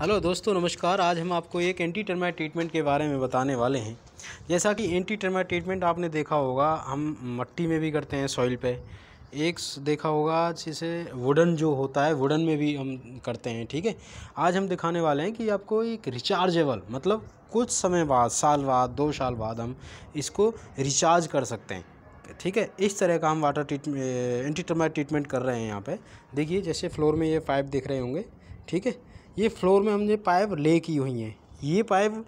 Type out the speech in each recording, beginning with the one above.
hello दोस्तों नमस्कार आज हम आपको एक एंटी टर्मा ट्रीटमेंट के बारे में बताने वाले हैं जैसा कि एंटी टर्मा ट्रीटमेंट आपने देखा होगा हम मट्टी में भी करते हैं सॉइल पे एक देखा होगा जिसे वुडन जो होता है वुडन में भी हम करते हैं ठीक है आज हम दिखाने वाले हैं कि आपको एक रिचार्जेबल मतलब कुछ समय बाद साल बाद दो साल बाद हम इसको रिचार्ज कर सकते हैं ठीक है इस तरह का हम वाटर ट्रीटमेंट एंटी ट्रीटमेंट कर रहे हैं यहाँ पे देखिए जैसे फ्लोर में ये पाइप दिख रहे होंगे ठीक है ये फ्लोर में हमने पाइप ले की हुई हैं ये pipe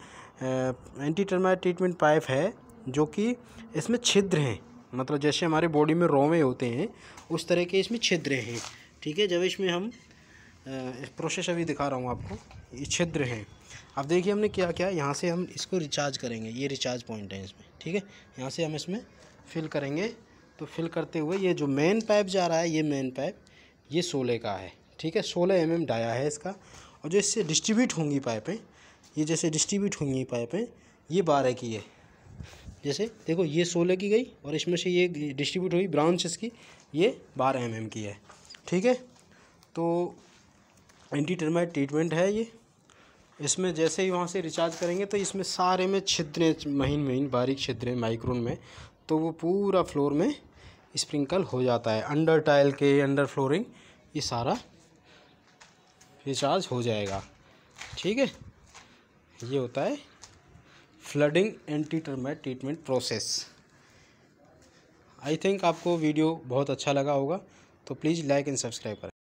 anti termite treatment pipe है जो कि इसमें छिद्र हैं मतलब जैसे हमारे बॉडी में रोवे होते हैं उस तरह के इसमें छिद्र हैं ठीक है जब इसमें हम प्रोसेस अभी दिखा रहा हूँ आपको ये छिद्र हैं अब देखिए हमने क्या क्या यहाँ से हम इसको रिचार्ज करेंगे ये रिचार्ज पॉइंट है इसमें ठीक है यहाँ से हम इसमें फिल करेंगे तो फिल करते हुए ये जो मेन पाइप जा रहा है ये मेन पाइप ये सोलह का है ठीक है सोलह एम mm एम डाया है इसका और जो इससे डिस्ट्रीब्यूट होंगी पाइपें ये जैसे डिस्ट्रीब्यूट होंगी पाइपें ये बारह की है जैसे देखो ये सोलह की गई और इसमें से ये डिस्ट्रीब्यूट हुई ब्रांच इसकी ये बारह एम mm की है ठीक है तो एंटी टर्माइट ट्रीटमेंट है ये इसमें जैसे ही वहाँ से रिचार्ज करेंगे तो इसमें सारे में छिद्रें महीन महीन बारीक छिद्रें माइक्रोन में तो वो पूरा फ्लोर में स्प्रिंकल हो जाता है अंडर टाइल के अंडर फ्लोरिंग ये सारा रिचार्ज हो जाएगा ठीक है ये होता है flooding anti termite treatment process I think आपको वीडियो बहुत अच्छा लगा होगा तो प्लीज़ लाइक एंड सब्सक्राइब करें